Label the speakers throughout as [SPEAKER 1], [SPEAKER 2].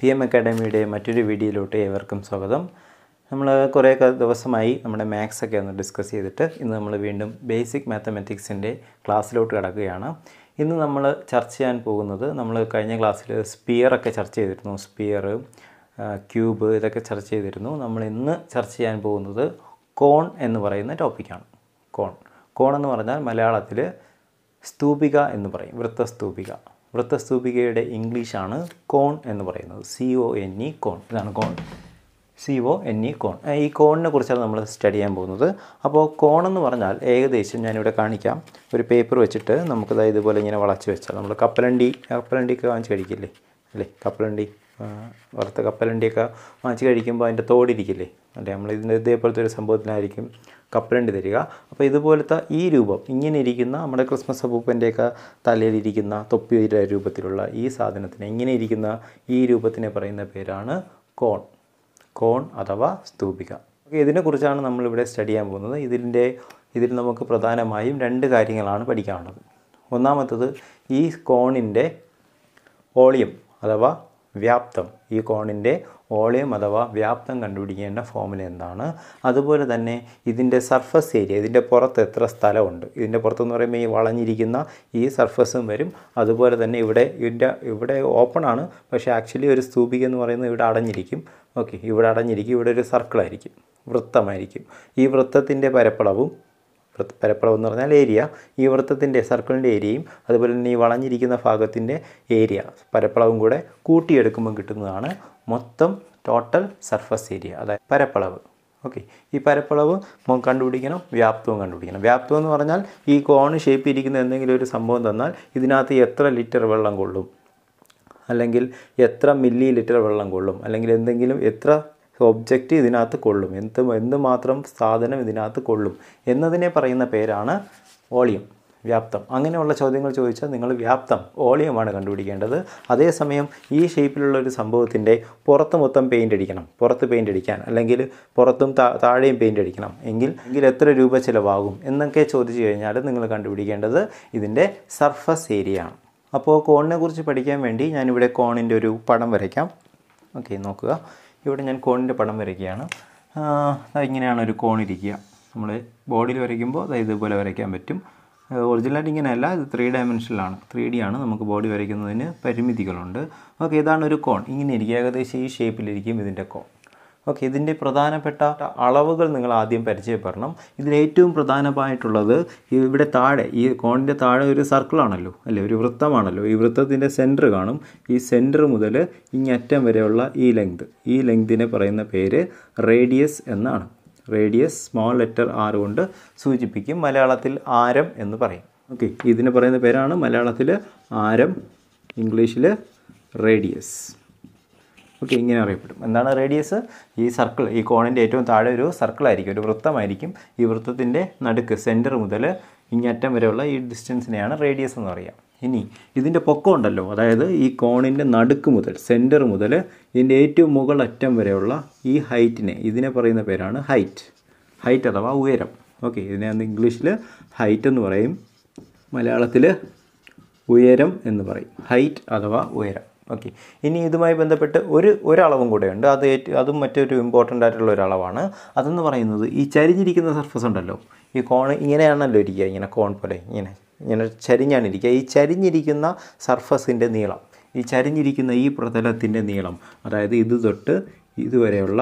[SPEAKER 1] P M അക്കാഡമിയുടെ മറ്റൊരു വീഡിയോയിലോട്ട് ഏവർക്കും സ്വാഗതം നമ്മൾ കുറേ ദിവസമായി നമ്മുടെ മാത്സ് ഒക്കെ ഒന്ന് ഡിസ്കസ് ചെയ്തിട്ട് ഇന്ന് നമ്മൾ വീണ്ടും ബേസിക് മാത്തമെറ്റിക്സിൻ്റെ ക്ലാസ്സിലോട്ട് കിടക്കുകയാണ് ഇന്ന് നമ്മൾ ചർച്ച ചെയ്യാൻ പോകുന്നത് നമ്മൾ കഴിഞ്ഞ ക്ലാസ്സിൽ സ്പിയറൊക്കെ ചർച്ച ചെയ്തിരുന്നു സ്പിയർ ക്യൂബ് ഇതൊക്കെ ചർച്ച ചെയ്തിരുന്നു നമ്മൾ ഇന്ന് ചർച്ച ചെയ്യാൻ പോകുന്നത് കോൺ എന്ന് പറയുന്ന ടോപ്പിക്കാണ് കോൺ കോൺ എന്ന് പറഞ്ഞാൽ മലയാളത്തിൽ സ്തൂപിക എന്ന് പറയും വൃത്തസ്തൂപിക വൃത്തസ്തൂപികയുടെ ഇംഗ്ലീഷാണ് കോൺ എന്ന് പറയുന്നത് C O N E cone ഇതാണ് cone C O N E cone ഈ കോണിനെ കുറിച്ചാണ് നമ്മൾ സ്റ്റഡി ചെയ്യാൻ പോകുന്നത് അപ്പോൾ കോൺ എന്ന് പറഞ്ഞാൽ ഏകദേശം ഞാനിവിടെ കാണിക്കാം ഒരു പേപ്പർ വെച്ചിട്ട് നമുക്കത് ഇതുപോലെ ഇങ്ങനെ വളച്ച് വെച്ചാൽ നമ്മൾ കപ്പലണ്ടി കപ്പലണ്ടിയൊക്കെ വാങ്ങിച്ച് കഴിക്കില്ലേ അല്ലേ കപ്പലണ്ടി വറുത്ത കപ്പലണ്ടിയൊക്കെ വാങ്ങിച്ച് കഴിക്കുമ്പോൾ അതിൻ്റെ തോടിരിക്കില്ലേ അല്ലേ നമ്മൾ ഇതിൻ്റെ ഇതേപോലത്തെ ഒരു സംഭവത്തിനായിരിക്കും കപ്പലുണ്ട് തരിക അപ്പോൾ ഇതുപോലത്തെ ഈ രൂപം ഇങ്ങനെ ഇരിക്കുന്ന നമ്മുടെ ക്രിസ്മസ് അപ്പൂപ്പൻ്റെയൊക്കെ തലയിലിരിക്കുന്ന തൊപ്പി രൂപത്തിലുള്ള ഈ സാധനത്തിന് ഇങ്ങനെ ഇരിക്കുന്ന ഈ രൂപത്തിനെ പറയുന്ന പേരാണ് കോൺ കോൺ അഥവാ സ്തൂപിക ഓക്കെ ഇതിനെക്കുറിച്ചാണ് നമ്മളിവിടെ സ്റ്റഡി ചെയ്യാൻ പോകുന്നത് ഇതിൻ്റെ ഇതിൽ നമുക്ക് പ്രധാനമായും രണ്ട് കാര്യങ്ങളാണ് പഠിക്കാനുള്ളത് ഒന്നാമത്തത് ഈ കോണിൻ്റെ വോളിയം അഥവാ വ്യാപ്തം ഈ കോണിൻ്റെ വോളിയം അഥവാ വ്യാപ്തം കണ്ടുപിടിക്കേണ്ട ഫോമുല എന്താണ് അതുപോലെ തന്നെ ഇതിൻ്റെ സർഫസ് ഏരിയ ഇതിൻ്റെ പുറത്ത് എത്ര സ്ഥലമുണ്ട് ഇതിൻ്റെ പുറത്തെന്ന് പറയുമ്പോൾ ഈ വളഞ്ഞിരിക്കുന്ന ഈ സർഫസും വരും അതുപോലെ തന്നെ ഇവിടെ ഇതിൻ്റെ ഇവിടെ ഓപ്പൺ ആണ് പക്ഷേ ആക്ച്വലി ഒരു സ്തൂപിക എന്ന് പറയുന്നത് ഇവിടെ അടഞ്ഞിരിക്കും ഓക്കെ ഇവിടെ അടഞ്ഞിരിക്കും ഇവിടെ ഒരു സർക്കിളായിരിക്കും വൃത്തമായിരിക്കും ഈ വൃത്തത്തിൻ്റെ പരപ്പളവും പരപ്പളവ് എന്ന് പറഞ്ഞാൽ ഏരിയ ഈ വൃത്തത്തിൻ്റെ സർക്കിളിൻ്റെ ഏരിയയും അതുപോലെ തന്നെ ഈ വളഞ്ഞിരിക്കുന്ന ഭാഗത്തിൻ്റെ ഏരിയ പരപ്പളവും കൂടെ കൂട്ടിയെടുക്കുമ്പോൾ കിട്ടുന്നതാണ് മൊത്തം ടോട്ടൽ സർഫസ് ഏരിയ അതായത് പരപ്പളവ് ഓക്കെ ഈ പരപ്പളവ് കണ്ടുപിടിക്കണം വ്യാപ്തവും കണ്ടുപിടിക്കണം വ്യാപ്തം എന്ന് പറഞ്ഞാൽ ഈ കോൺ ഷേപ്പ് ഇരിക്കുന്ന എന്തെങ്കിലും ഒരു സംഭവം തന്നാൽ ഇതിനകത്ത് എത്ര ലിറ്റർ വെള്ളം കൊള്ളും അല്ലെങ്കിൽ എത്ര മില്ലി ലിറ്റർ വെള്ളം കൊള്ളും അല്ലെങ്കിൽ എന്തെങ്കിലും എത്ര ഒബ്ജക്റ്റ് ഇതിനകത്ത് കൊള്ളും എന്ത് എന്തുമാത്രം സാധനം ഇതിനകത്ത് കൊള്ളും എന്നതിനെ പറയുന്ന പേരാണ് വോളിയം വ്യാപ്തം അങ്ങനെയുള്ള ചോദ്യങ്ങൾ ചോദിച്ചാൽ നിങ്ങൾ വ്യാപ്തം വോളിയമാണ് കണ്ടുപിടിക്കേണ്ടത് അതേസമയം ഈ ഷേപ്പിലുള്ള ഒരു സംഭവത്തിൻ്റെ പുറത്ത് മൊത്തം പെയിൻ്റ് അടിക്കണം പുറത്ത് പെയിൻ്റ് അടിക്കാൻ അല്ലെങ്കിൽ പുറത്തും താഴെയും പെയിൻ്റ് അടിക്കണം എങ്കിൽ എങ്കിൽ എത്ര രൂപ ചിലവാകും എന്നൊക്കെ ചോദിച്ചു കഴിഞ്ഞാൽ നിങ്ങൾ കണ്ടുപിടിക്കേണ്ടത് ഇതിൻ്റെ സർഫസ് ഏരിയ ആണ് അപ്പോൾ കോണിനെ കുറിച്ച് പഠിക്കാൻ വേണ്ടി ഞാനിവിടെ കോണിൻ്റെ ഒരു പടം വരയ്ക്കാം ഓക്കെ നോക്കുക ഇവിടെ ഞാൻ കോണിൻ്റെ പടം വരയ്ക്കുകയാണ് ഇങ്ങനെയാണ് ഒരു കോൺ ഇരിക്കുക നമ്മൾ ബോഡിയിൽ വരയ്ക്കുമ്പോൾ അത് ഇതുപോലെ വരയ്ക്കാൻ പറ്റും ഒറിജിനലായിട്ട് ഇങ്ങനെയല്ല ഇത് ത്രീ ഡയമെൻഷനിലാണ് ത്രീ ഡി ആണ് നമുക്ക് ബോഡി വരയ്ക്കുന്നതിന് പരിമിതികളുണ്ട് ഓക്കെ ഇതാണ് ഒരു കോൺ ഇങ്ങനെ ഇരിക്കുക ഏകദേശം ഈ ഷേപ്പിലിരിക്കും ഇതിൻ്റെ കോൺ ഓക്കെ ഇതിൻ്റെ പ്രധാനപ്പെട്ട അളവുകൾ നിങ്ങൾ ആദ്യം പരിചയപ്പെടണം ഇതിലേറ്റവും പ്രധാനമായിട്ടുള്ളത് ഇവിടെ താഴെ ഈ കോണിൻ്റെ താഴെ ഒരു സർക്കിളാണല്ലോ അല്ലേ ഒരു വൃത്തമാണല്ലോ ഈ വൃത്തത്തിൻ്റെ സെൻറ്റർ കാണും ഈ സെൻറ്റർ മുതൽ ഇങ്ങറ്റം വരെയുള്ള ഈ ലെങ്ത് ഈ ലെങ്തിനെ പറയുന്ന പേര് റേഡിയസ് എന്നാണ് റേഡിയസ് സ്മോൾ ലെറ്റർ ആർ കൊണ്ട് സൂചിപ്പിക്കും മലയാളത്തിൽ ആരം എന്ന് പറയും ഓക്കെ ഇതിന് പറയുന്ന പേരാണ് മലയാളത്തിൽ ആരം ഇംഗ്ലീഷിൽ റേഡിയസ് ഓക്കെ ഇങ്ങനെ അറിയപ്പെടും എന്താണ് റേഡിയസ് ഈ സർക്കിൾ ഈ കോണിൻ്റെ ഏറ്റവും താഴെ ഒരു സർക്കിളായിരിക്കും ഒരു വൃത്തമായിരിക്കും ഈ വൃത്തത്തിൻ്റെ നടുക്ക് സെൻറ്റർ മുതൽ ഇങ്ങറ്റം വരെയുള്ള ഈ ഡിസ്റ്റൻസിനെയാണ് റേഡിയസ് എന്ന് പറയുക ഇനി ഇതിൻ്റെ പൊക്കം ഉണ്ടല്ലോ അതായത് ഈ കോണിൻ്റെ നടുക്ക് മുതൽ സെൻറ്റർ മുതൽ ഇതിൻ്റെ ഏറ്റവും മുകളറ്റം വരെയുള്ള ഈ ഹൈറ്റിനെ ഇതിനെ പറയുന്ന പേരാണ് ഹൈറ്റ് ഹൈറ്റ് അഥവാ ഉയരം ഓക്കെ ഇതിനെ അന്ന് ഇംഗ്ലീഷിൽ ഹൈറ്റ് എന്ന് പറയും മലയാളത്തിൽ ഉയരം എന്ന് പറയും ഹൈറ്റ് അഥവാ ഉയരം ഓക്കെ ഇനി ഇതുമായി ബന്ധപ്പെട്ട് ഒരു ഒരളവും കൂടെയുണ്ട് അത് അതും മറ്റൊരു ഇമ്പോർട്ടൻ്റ് ആയിട്ടുള്ള ഒരളവാണ് അതെന്ന് പറയുന്നത് ഈ ചരിഞ്ഞിരിക്കുന്ന സർഫസ് ഉണ്ടല്ലോ ഈ കോൺ ഇങ്ങനെയാണല്ലോ ഇരിക്കുക ഇങ്ങനെ കോൺ പോലെ ഇങ്ങനെ ഇങ്ങനെ ചരിഞ്ഞാണ് ഇരിക്കുക ഈ ചരിഞ്ഞിരിക്കുന്ന സർഫസിൻ്റെ നീളം ഈ ചരിഞ്ഞിരിക്കുന്ന ഈ പ്രതലത്തിൻ്റെ നീളം അതായത് ഇത് തൊട്ട് ഇതുവരെയുള്ള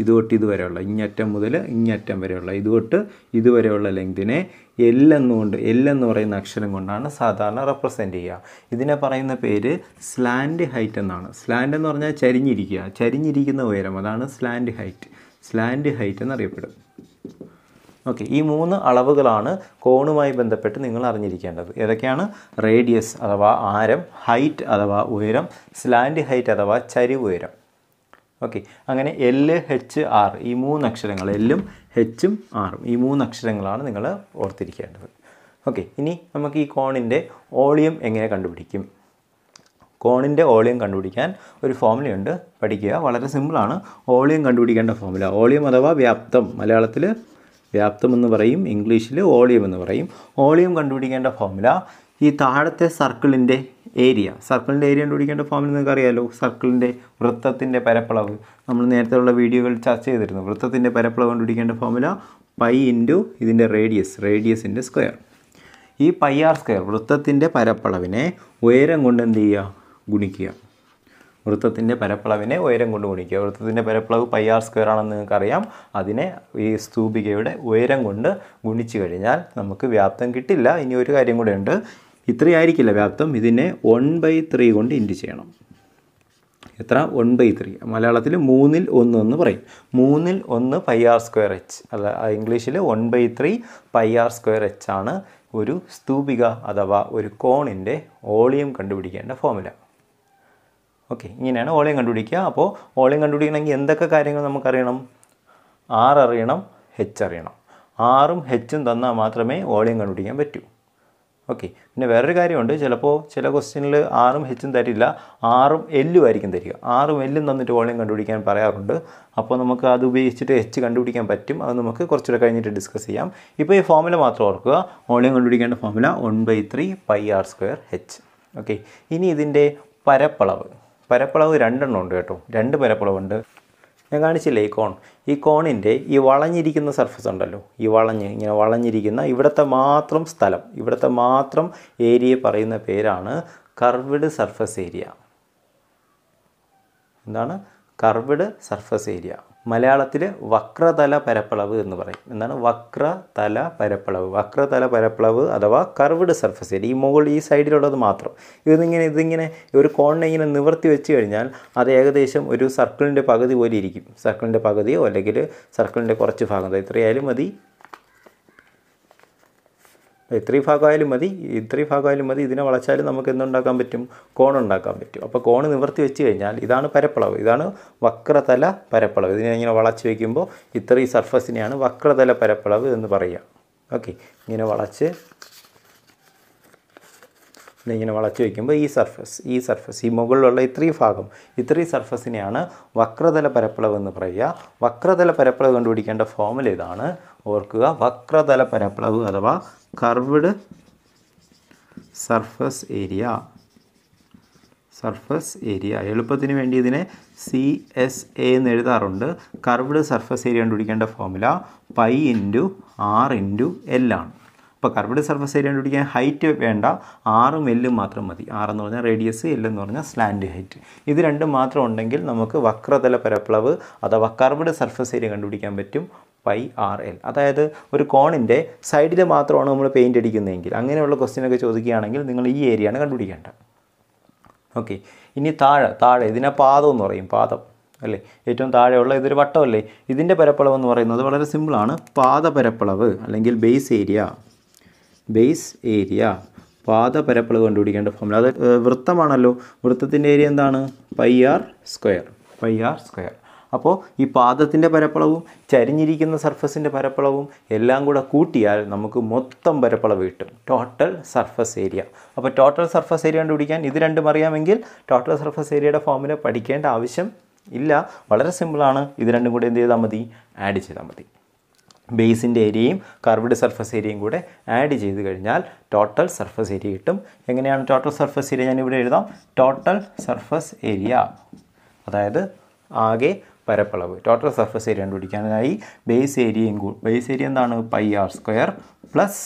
[SPEAKER 1] ഇത് തൊട്ട് ഇതുവരെയുള്ള ഇങ്ങറ്റം മുതൽ ഇങ്ങറ്റം വരെയുള്ള ഇത് തൊട്ട് ഇതുവരെയുള്ള ലെങ്തിനെ എല്ലെന്നുകൊണ്ട് എല്ലെന്ന് പറയുന്ന അക്ഷരം കൊണ്ടാണ് സാധാരണ റെപ്രസെൻ്റ് ചെയ്യുക ഇതിനെ പറയുന്ന പേര് സ്ലാൻഡ് ഹൈറ്റ് എന്നാണ് സ്ലാൻഡ് എന്ന് പറഞ്ഞാൽ ചരിഞ്ഞിരിക്കുക ചരിഞ്ഞിരിക്കുന്ന ഉയരം അതാണ് സ്ലാൻഡ് ഹൈറ്റ് സ്ലാൻഡ് ഹൈറ്റ് എന്നറിയപ്പെടും ഓക്കെ ഈ മൂന്ന് അളവുകളാണ് കോണുമായി ബന്ധപ്പെട്ട് നിങ്ങൾ അറിഞ്ഞിരിക്കേണ്ടത് ഏതൊക്കെയാണ് റേഡിയസ് അഥവാ ആരം ഹൈറ്റ് അഥവാ ഉയരം സ്ലാൻഡ് ഹൈറ്റ് അഥവാ ചരിവ് ഉയരം ഓക്കെ അങ്ങനെ എൽ എച്ച് ആർ ഈ മൂന്ന് അക്ഷരങ്ങൾ എല്ലും എച്ചും ആറും ഈ മൂന്ന് അക്ഷരങ്ങളാണ് നിങ്ങൾ ഓർത്തിരിക്കേണ്ടത് ഓക്കെ ഇനി നമുക്ക് ഈ കോണിൻ്റെ ഓളിയം എങ്ങനെ കണ്ടുപിടിക്കും കോണിൻ്റെ ഓളിയം കണ്ടുപിടിക്കാൻ ഒരു ഫോമുലയുണ്ട് പഠിക്കുക വളരെ സിമ്പിളാണ് ഓളിയം കണ്ടുപിടിക്കേണ്ട ഫോമുല ഓളിയം അഥവാ വ്യാപ്തം മലയാളത്തിൽ വ്യാപ്തം എന്ന് പറയും ഇംഗ്ലീഷിൽ ഓളിയം എന്ന് പറയും ഓളിയം കണ്ടുപിടിക്കേണ്ട ഫോമുല ഈ താഴത്തെ സർക്കിളിൻ്റെ ഏരിയ സർക്കിളിൻ്റെ ഏരിയ കണ്ടുപിടിക്കേണ്ട ഫോമിൽ നിങ്ങൾക്ക് അറിയാമല്ലോ സർക്കിളിൻ്റെ വൃത്തത്തിൻ്റെ പരപ്പളവ് നമ്മൾ നേരത്തെ ഉള്ള വീഡിയോകൾ ചർച്ച ചെയ്തിരുന്നു വൃത്തത്തിൻ്റെ പരപ്പളവ് കണ്ടുപിടിക്കേണ്ട ഫോമുല പൈ ഇൻറ്റു ഇതിൻ്റെ റേഡിയസ് റേഡിയസിൻ്റെ സ്ക്വയർ ഈ പൈ ആർ സ്ക്വയർ വൃത്തത്തിൻ്റെ പരപ്പളവിനെ ഉയരം കൊണ്ട് എന്ത് ചെയ്യുക ഗുണിക്കുക വൃത്തത്തിൻ്റെ പരപ്പളവിനെ ഉയരം കൊണ്ട് ഗുണിക്കുക വൃത്തത്തിൻ്റെ പരപ്പളവ് പൈ ആർ സ്ക്വയർ ആണെന്ന് നിങ്ങൾക്കറിയാം അതിനെ ഈ സ്തൂപികയുടെ ഉയരം കൊണ്ട് ഗുണിച്ചു കഴിഞ്ഞാൽ നമുക്ക് വ്യാപ്തം കിട്ടില്ല ഇനി ഒരു കാര്യം കൂടെ ഉണ്ട് ഇത്രയായിരിക്കില്ല വ്യാപ്തം ഇതിനെ വൺ ബൈ ത്രീ കൊണ്ട് ഇൻറ്റ് ചെയ്യണം എത്ര വൺ ബൈ ത്രീ മലയാളത്തിൽ മൂന്നിൽ ഒന്ന് എന്ന് പറയും മൂന്നിൽ ഒന്ന് പൈ ആർ സ്ക്വയർ എച്ച് അല്ല ഇംഗ്ലീഷിൽ one by three pi R square H ആണ് ഒരു സ്തൂപിക അഥവാ ഒരു കോണിൻ്റെ വോളിയം കണ്ടുപിടിക്കേണ്ട ഫോമുല ഓക്കെ ഇങ്ങനെയാണ് വോളിയം കണ്ടുപിടിക്കുക അപ്പോൾ വോളിയം കണ്ടുപിടിക്കണമെങ്കിൽ എന്തൊക്കെ കാര്യങ്ങൾ നമുക്കറിയണം ആർ അറിയണം എച്ച് അറിയണം ആറും എച്ചും തന്നാൽ മാത്രമേ വോളിയം കണ്ടുപിടിക്കാൻ പറ്റൂ ഓക്കെ പിന്നെ വേറൊരു കാര്യമുണ്ട് ചിലപ്പോൾ ചില ക്വസ്റ്റ്യനിൽ ആറും ഹെച്ചും തരില്ല ആറും എല്ലും ആയിരിക്കും തരിക ആറും എല്ലും തന്നിട്ട് വോളിയം കണ്ടുപിടിക്കാൻ പറയാറുണ്ട് അപ്പോൾ നമുക്ക് അത് ഉപയോഗിച്ചിട്ട് എച്ച് കണ്ടുപിടിക്കാൻ പറ്റും അത് നമുക്ക് കുറച്ചുകൂടെ കഴിഞ്ഞിട്ട് ഡിസ്കസ് ചെയ്യാം ഇപ്പോൾ ഈ ഫോമുല മാത്രം ഓർക്കുക വോളിയം കണ്ടുപിടിക്കേണ്ട formula one by three pi R square H okay ഇനി ഇതിൻ്റെ പരപ്പളവ് പരപ്പളവ് രണ്ടെണ്ണം ഉണ്ട് കേട്ടോ രണ്ട് പരപ്പളവുണ്ട് ഞാൻ കാണിച്ചില്ലേ ഈ കോൺ ഈ കോണിൻ്റെ ഈ വളഞ്ഞിരിക്കുന്ന സർഫസ് ഉണ്ടല്ലോ ഈ വളഞ്ഞ് ഇങ്ങനെ വളഞ്ഞിരിക്കുന്ന ഇവിടുത്തെ മാത്രം സ്ഥലം ഇവിടുത്തെ മാത്രം ഏരിയ പറയുന്ന പേരാണ് കർവിഡ് സർഫസ് ഏരിയ എന്താണ് കർവിഡ് സർഫസ് ഏരിയ മലയാളത്തിൽ വക്രതല പരപ്പളവ് എന്ന് പറയും എന്താണ് വക്രതല പരപ്പളവ് വക്രതല പരപ്പളവ് അഥവാ കർവ്ഡ് സർഫസ് ഏരിയ ഈ മുകൾ ഈ സൈഡിലുള്ളത് മാത്രം ഇതിങ്ങനെ ഇതിങ്ങനെ ഒരു കോണിനെ ഇങ്ങനെ നിവർത്തി വെച്ച് കഴിഞ്ഞാൽ അത് ഏകദേശം ഒരു സർക്കിളിൻ്റെ പകുതി പോലെ ഇരിക്കും സർക്കിളിൻ്റെ പകുതിയോ അല്ലെങ്കിൽ സർക്കിളിൻ്റെ കുറച്ച് ഭാഗം ഇത്രയായാലും മതി ഇത്രയും ഭാഗമായാലും മതി ഇത്രയും ഭാഗമായാലും മതി ഇതിനെ വളച്ചാലും നമുക്ക് എന്തുണ്ടാക്കാൻ പറ്റും കോൺ ഉണ്ടാക്കാൻ പറ്റും അപ്പോൾ കോൺ നിവർത്തി വെച്ച് കഴിഞ്ഞാൽ ഇതാണ് പരപ്പളവ് ഇതാണ് വക്രതല പരപ്പളവ് ഇതിനെ ഇങ്ങനെ വളച്ച് വയ്ക്കുമ്പോൾ ഇത്രയും സർഫസിനെയാണ് വക്രതല പരപ്പളവ് എന്ന് പറയുക ഓക്കെ ഇങ്ങനെ വളച്ച് ഇങ്ങനെ വളച്ച് വയ്ക്കുമ്പോൾ ഈ സർഫസ് ഈ സർഫസ് ഈ മുകളിലുള്ള ഇത്രയും ഭാഗം ഇത്രയും സർഫസിനെയാണ് വക്രതല പരപ്പളവ് എന്ന് പറയുക വക്രതല പരപ്പളവ് കണ്ടുപിടിക്കേണ്ട ഫോമുല ഇതാണ് ഓർക്കുക വക്രതല പരപ്ലവ് അഥവാ curved surface area surface area എളുപ്പത്തിന് വേണ്ടി ഇതിനെ സി എസ് എ എന്ന് എഴുതാറുണ്ട് കർവ്ഡ് സർഫസ് ഏരിയ കണ്ടുപിടിക്കേണ്ട formula pi into R into L ആണ് അപ്പോൾ കർവ്ഡ് സർഫസ് ഏരിയ കണ്ടുപിടിക്കാൻ ഹൈറ്റ് വേണ്ട ആറും എല്ലും മാത്രം മതി ആറെന്ന് പറഞ്ഞാൽ റേഡിയസ് എല്ലെന്ന് പറഞ്ഞാൽ സ്ലാൻഡ് ഹൈറ്റ് ഇത് രണ്ടും മാത്രം ഉണ്ടെങ്കിൽ നമുക്ക് വക്രതല പരപ്ലവ് അഥവാ കർവ്ഡ് സർഫസ് ഏരിയ കണ്ടുപിടിക്കാൻ പറ്റും പൈ ആർ എൽ അതായത് ഒരു കോണിൻ്റെ സൈഡിൽ മാത്രമാണ് നമ്മൾ പെയിൻറ് അടിക്കുന്നതെങ്കിൽ അങ്ങനെയുള്ള ക്വസ്റ്റ്യനൊക്കെ ചോദിക്കുകയാണെങ്കിൽ നിങ്ങൾ ഈ ഏരിയയാണ് കണ്ടുപിടിക്കേണ്ടത് ഓക്കെ ഇനി താഴെ താഴെ ഇതിനെ പാദം എന്ന് പറയും പാദം അല്ലേ ഏറ്റവും താഴെയുള്ള ഇതൊരു വട്ടമല്ലേ ഇതിൻ്റെ പരപ്പളവ് എന്ന് പറയുന്നത് വളരെ സിമ്പിളാണ് പാദപരപ്പളവ് അല്ലെങ്കിൽ ബേസ് ഏരിയ ബേസ് ഏരിയ പാദപരപ്പളവ് കണ്ടുപിടിക്കേണ്ട ഫോമിൽ അത് വൃത്തമാണല്ലോ വൃത്തത്തിൻ്റെ ഏരിയ എന്താണ് pi R square pi R square അപ്പോൾ ഈ പാദത്തിൻ്റെ പരപ്പളവും ചരിഞ്ഞിരിക്കുന്ന സർഫസിൻ്റെ പരപ്പളവും എല്ലാം കൂടെ കൂട്ടിയാൽ നമുക്ക് മൊത്തം പരപ്പളവ് കിട്ടും ടോട്ടൽ സർഫസ് ഏരിയ അപ്പോൾ ടോട്ടൽ സർഫസ് ഏരിയ കണ്ടുപിടിക്കാൻ ഇത് രണ്ടും അറിയാമെങ്കിൽ ടോട്ടൽ സർഫസ് ഏരിയയുടെ ഫോമുല പഠിക്കേണ്ട ആവശ്യം ഇല്ല വളരെ സിമ്പിളാണ് ഇത് രണ്ടും കൂടെ എന്ത് ചെയ്താൽ മതി ആഡ് ചെയ്താൽ മതി ബേസിൻ്റെ ഏരിയയും കർവ്ഡ് സർഫസ് ഏരിയയും കൂടെ ആഡ് ചെയ്ത് കഴിഞ്ഞാൽ ടോട്ടൽ സർഫസ് ഏരിയ കിട്ടും എങ്ങനെയാണ് ടോട്ടൽ സർഫസ് ഏരിയ ഞാനിവിടെ എഴുതാം ടോട്ടൽ സർഫസ് ഏരിയ അതായത് ആകെ പരപ്പളവ് ടോട്ടൽ സർഫസ് ഏരിയ കണ്ടുപിടിക്കാനായി ബേസ് ഏരിയയും ബേസ് ഏരിയ എന്താണ് pi R square plus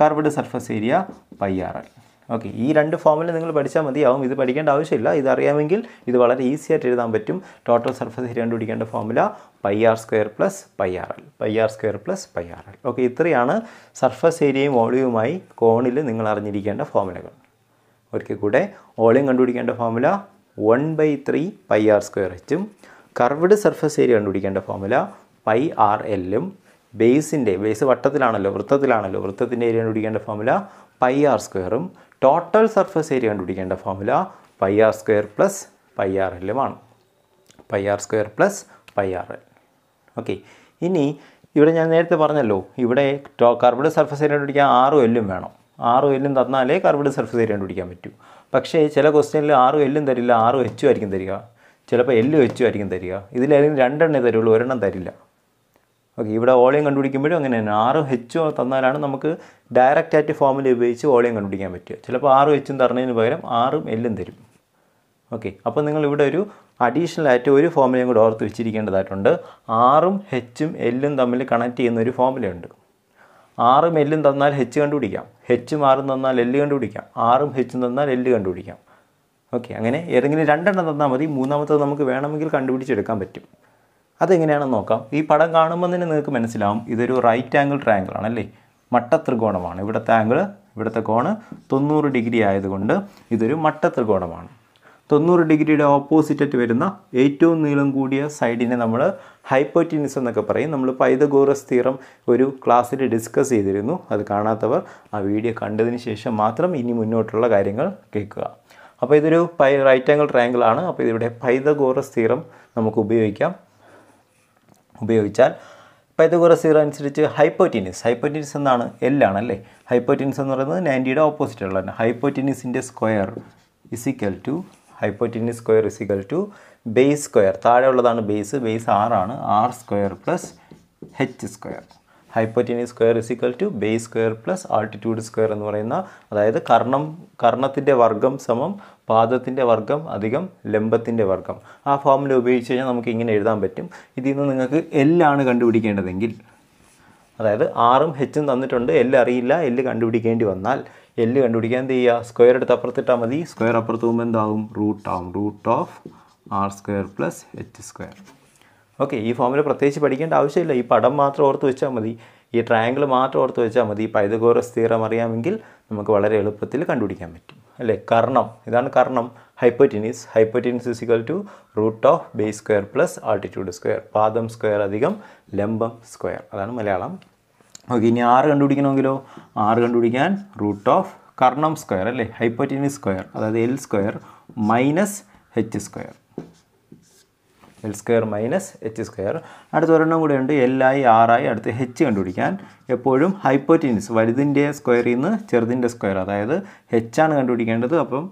[SPEAKER 1] curved surface area pi R L okay ഈ രണ്ട് ഫോമിൽ നിങ്ങൾ പഠിച്ചാൽ മതിയാവും ഇത് പഠിക്കേണ്ട ആവശ്യമില്ല ഇതറിയാമെങ്കിൽ ഇത് വളരെ ഈസി ആയിട്ട് എഴുതാൻ പറ്റും ടോട്ടൽ സർഫസ് ഏരിയ കണ്ടുപിടിക്കേണ്ട formula pi R square plus pi R L pi R square plus pi R L okay ഇത്രയാണ് സർഫസ് ഏരിയയും വോളിയുമായി കോണിൽ നിങ്ങൾ അറിഞ്ഞിരിക്കേണ്ട ഫോമുലകൾ ഒരിക്കൽ കൂടെ വോളിയം കണ്ടുപിടിക്കേണ്ട formula one by three pi R square എച്ചും കർവ്ഡ് സർഫസ് ഏരിയ കണ്ടുപിടിക്കേണ്ട ഫോമുല പൈ ആർ എല്ലും ബേസിൻ്റെ ബേസ് വട്ടത്തിലാണല്ലോ വൃത്തത്തിലാണല്ലോ വൃത്തത്തിൻ്റെ ഏരിയ കണ്ടുപിടിക്കേണ്ട ഫോമുല പൈ ആർ സ്ക്വയറും ടോട്ടൽ സർഫസ് ഏരിയ കണ്ടുപിടിക്കേണ്ട formula pi R square plus pi r എല്ലുമാണ് pi R square plus pi R L okay ഇനി ഇവിടെ ഞാൻ നേരത്തെ പറഞ്ഞല്ലോ ഇവിടെ കർവ്ഡ് സർഫസ് ഏരിയ കണ്ടുപിടിക്കാൻ ആറും എല്ലും വേണം ആറും എല്ലും തന്നാലേ കർവ്ഡ് സർഫസ് ഏരിയ കണ്ടുപിടിക്കാൻ പറ്റൂ പക്ഷേ ചില ക്വസ്റ്റ്യനിൽ ആറും എല്ലും തരില്ല ആറും എച്ചും ആയിരിക്കും തരിക ചിലപ്പോൾ എല്ല് വെച്ചുമായിരിക്കും തരിക ഇതിലേതെങ്കിലും രണ്ടെണ്ണേ തരുള്ളൂ ഒരെണ്ണം തരില്ല ഓക്കെ ഇവിടെ ഓളിയം കണ്ടുപിടിക്കുമ്പോഴും അങ്ങനെ തന്നെ ആറും ഹെച്ചും തന്നാലാണ് നമുക്ക് ഡയറക്റ്റ് ആയിട്ട് ഫോമിൽ ഉപയോഗിച്ച് ഓളിയം കണ്ടുപിടിക്കാൻ പറ്റുക ചിലപ്പോൾ ആറും എച്ചും തരണതിന് പകരം ആറും എല്ലും തരും ഓക്കെ അപ്പോൾ നിങ്ങൾ ഇവിടെ ഒരു അഡീഷണൽ ആയിട്ട് ഒരു ഫോമിലയും കൂടെ ഓർത്ത് വെച്ചിരിക്കേണ്ടതായിട്ടുണ്ട് ആറും ഹെച്ചും എല്ലും തമ്മിൽ കണക്ട് ചെയ്യുന്ന ഒരു ഫോമിലുണ്ട് ആറും എല്ലും തന്നാൽ ഹെച്ച് കണ്ടുപിടിക്കാം ഹെച്ചും ആറും തന്നാൽ എല്ല് കണ്ടുപിടിക്കാം ആറും ഹെച്ചും തന്നാൽ എല്ല് കണ്ടുപിടിക്കാം ഓക്കെ അങ്ങനെ ഏതെങ്കിലും രണ്ടെണ്ണം തന്നാൽ മതി മൂന്നാമത്തത് നമുക്ക് വേണമെങ്കിൽ കണ്ടുപിടിച്ചെടുക്കാൻ പറ്റും അതെങ്ങനെയാണെന്ന് നോക്കാം ഈ പടം കാണുമ്പോൾ തന്നെ നിങ്ങൾക്ക് മനസ്സിലാവും ഇതൊരു റൈറ്റ് ആംഗിൾ ട്രയാങ്കിൾ ആണല്ലേ മട്ടത്രികോണമാണ് ഇവിടുത്തെ ആംഗിൾ ഇവിടുത്തെ കോണ് തൊണ്ണൂറ് ഡിഗ്രി ആയതുകൊണ്ട് ഇതൊരു മട്ടത്രികോണമാണ് തൊണ്ണൂറ് ഡിഗ്രിയുടെ ഓപ്പോസിറ്റായിട്ട് വരുന്ന ഏറ്റവും നീളം കൂടിയ സൈഡിനെ നമ്മൾ ഹൈപ്പോറ്റിനിസ് എന്നൊക്കെ പറയും നമ്മൾ പൈതഗോറസ് തീറം ഒരു ക്ലാസ്സിൽ ഡിസ്കസ് ചെയ്തിരുന്നു അത് കാണാത്തവർ ആ വീഡിയോ കണ്ടതിന് ശേഷം മാത്രം ഇനി മുന്നോട്ടുള്ള കാര്യങ്ങൾ കേൾക്കുക അപ്പോൾ ഇതൊരു പൈ റൈറ്റ് ആംഗിൾ ട്രയാങ്കിൾ ആണ് അപ്പോൾ ഇതിവിടെ പൈതഗോറസ് തീറം നമുക്ക് ഉപയോഗിക്കാം ഉപയോഗിച്ചാൽ പൈതഗോറസ് തീറം അനുസരിച്ച് ഹൈപ്പോറ്റിനിസ് ഹൈപ്പോറ്റിനിസ് എന്നാണ് എല്ലാണ് അല്ലേ ഹൈപ്പോറ്റിനിസ് എന്ന് പറയുന്നത് നയൻറ്റിയുടെ ഓപ്പോസിറ്റ് ഉള്ളതാണ് ഹൈപ്പോറ്റിനിസിൻ്റെ square equal to hypotenuse square equal to base square താഴെ ഉള്ളതാണ് ബേസ് ബേസ് ആറാണ് r square plus h square hypotenuse square is equal to base square plus altitude square എന്ന് പറയുന്ന അതായത് കർണം കർണത്തിൻ്റെ വർഗം സമം പാദത്തിൻ്റെ വർഗം അധികം ലംബത്തിൻ്റെ വർഗം ആ ഫോമിൽ ഉപയോഗിച്ച് കഴിഞ്ഞാൽ നമുക്ക് ഇങ്ങനെ എഴുതാൻ പറ്റും ഇതിൽ നിന്ന് നിങ്ങൾക്ക് എല്ലാണ് കണ്ടുപിടിക്കേണ്ടതെങ്കിൽ അതായത് ആറും ഹെച്ചും തന്നിട്ടുണ്ട് എല്ല് അറിയില്ല എല്ല് കണ്ടുപിടിക്കേണ്ടി വന്നാൽ എല്ല് കണ്ടുപിടിക്കാൻ എന്ത് ചെയ്യുക സ്ക്വയർ എടുത്ത് അപ്പുറത്തിട്ടാൽ മതി സ്ക്വയർ അപ്പുറത്ത് പോകുമ്പോൾ എന്താവും റൂട്ടാവും root of r square plus h square okay ഈ ഫോമിൽ പ്രത്യേകിച്ച് പഠിക്കേണ്ട ആവശ്യമില്ല ഈ പടം മാത്രം ഓർത്ത് വെച്ചാൽ മതി ഈ ട്രയാങ്കിൾ മാത്രം ഓർത്ത് വെച്ചാൽ മതി പൈതഗോറസ് സ്ഥിരം അറിയാമെങ്കിൽ നമുക്ക് വളരെ എളുപ്പത്തിൽ കണ്ടുപിടിക്കാൻ പറ്റും അല്ലേ കർണം ഇതാണ് കർണം hypotenuse hypotenuse equal to root of base square plus altitude square പാദം സ്ക്വയർ അധികം ലംബം സ്ക്വയർ അതാണ് മലയാളം ഓക്കെ ഇനി ആറ് കണ്ടുപിടിക്കണമെങ്കിലോ ആറ് കണ്ടുപിടിക്കാൻ റൂട്ട് ഓഫ് കർണം സ്ക്വയർ അല്ലേ ഹൈപ്പോറ്റിനിസ് സ്ക്വയർ അതായത് L square minus h square L square minus h square അടുത്ത ഒരെണ്ണം കൂടെ ഉണ്ട് എല്ലായി ആറായി അടുത്ത് ഹെച്ച് കണ്ടുപിടിക്കാൻ എപ്പോഴും ഹൈപ്പോറ്റിനിസ് വലുതിൻ്റെ സ്ക്വയറിൽ നിന്ന് ചെറുതിൻ്റെ സ്ക്വയർ അതായത് ഹെച്ചാണ് കണ്ടുപിടിക്കേണ്ടത് അപ്പം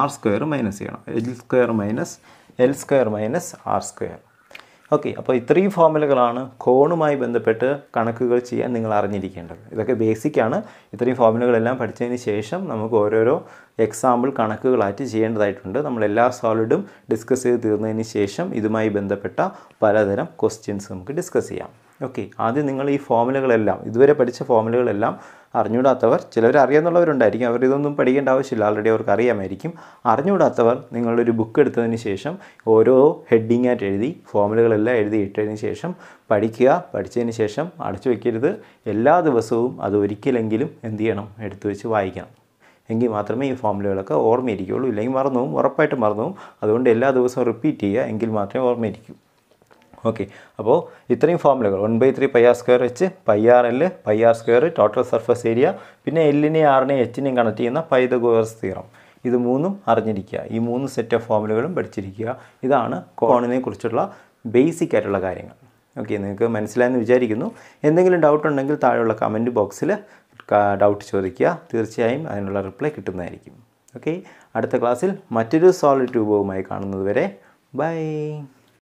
[SPEAKER 1] ആർ സ്ക്വയർ മൈനസ് ചെയ്യണം L square minus L square minus r square okay അപ്പോൾ ഇത്രയും ഫോമുലകളാണ് കോണുമായി ബന്ധപ്പെട്ട് കണക്കുകൾ ചെയ്യാൻ നിങ്ങൾ അറിഞ്ഞിരിക്കേണ്ടത് ഇതൊക്കെ ബേസിക്കാണ് ഇത്രയും ഫോമുലകളെല്ലാം പഠിച്ചതിന് ശേഷം നമുക്ക് ഓരോരോ എക്സാമ്പിൾ കണക്കുകളായിട്ട് ചെയ്യേണ്ടതായിട്ടുണ്ട് നമ്മൾ എല്ലാ സോളിഡും ഡിസ്കസ് ചെയ്ത് തീർന്നതിന് ശേഷം ഇതുമായി ബന്ധപ്പെട്ട പലതരം ക്വസ്റ്റ്യൻസ് നമുക്ക് ഡിസ്കസ് ചെയ്യാം ഓക്കെ ആദ്യം നിങ്ങൾ ഈ ഫോമുലകളെല്ലാം ഇതുവരെ പഠിച്ച ഫോമുലകളെല്ലാം അറിഞ്ഞുകൂടാത്തവർ ചിലർ അറിയാമെന്നുള്ളവരുണ്ടായിരിക്കും അവർ ഇതൊന്നും പഠിക്കേണ്ട ആവശ്യമില്ല ആൾറെഡി അവർക്ക് അറിയാമായിരിക്കും അറിഞ്ഞുകൂടാത്തവർ നിങ്ങളൊരു ബുക്ക് എടുത്തതിന് ശേഷം ഓരോ ഹെഡിങ് ആയിട്ട് എഴുതി ഫോമുലകളെല്ലാം എഴുതി ഇട്ടതിന് ശേഷം പഠിക്കുക പഠിച്ചതിന് ശേഷം അടച്ചു വയ്ക്കരുത് എല്ലാ ദിവസവും അത് ഒരിക്കലെങ്കിലും എന്ത് ചെയ്യണം എടുത്തു വെച്ച് വായിക്കണം എങ്കിൽ മാത്രമേ ഈ ഫോമുലകളൊക്കെ ഓർമ്മയിരിക്കുകയുള്ളൂ ഇല്ലെങ്കിൽ മറന്നുപോകും ഉറപ്പായിട്ടും പോകും അതുകൊണ്ട് എല്ലാ ദിവസവും റിപ്പീറ്റ് ചെയ്യുക എങ്കിൽ മാത്രമേ ഓർമ്മയിരിക്കൂ ഓക്കെ അപ്പോൾ ഇത്രയും ഫോമുലകൾ one by three pi R square വെച്ച് pi R L pi R square total surface area പിന്നെ എല്ലിനെയും ആറിനെയും എച്ചിനെയും കണക്ട് ചെയ്യുന്ന പൈതഗോറസ് തീറം ഇത് മൂന്നും അറിഞ്ഞിരിക്കുക ഈ മൂന്ന് സെറ്റ് ഓഫ് ഫോമുലകളും പഠിച്ചിരിക്കുക ഇതാണ് കോണിനെ കുറിച്ചുള്ള ബേസിക് ആയിട്ടുള്ള കാര്യങ്ങൾ ഓക്കെ നിങ്ങൾക്ക് മനസ്സിലായെന്ന് വിചാരിക്കുന്നു എന്തെങ്കിലും ഡൗട്ട് ഉണ്ടെങ്കിൽ താഴെയുള്ള കമൻറ്റ് ബോക്സിൽ ഡൗട്ട് ചോദിക്കുക തീർച്ചയായും അതിനുള്ള റിപ്ലൈ കിട്ടുന്നതായിരിക്കും ഓക്കെ അടുത്ത ക്ലാസ്സിൽ മറ്റൊരു സോളിഡ് രൂപവുമായി കാണുന്നതുവരെ ബൈ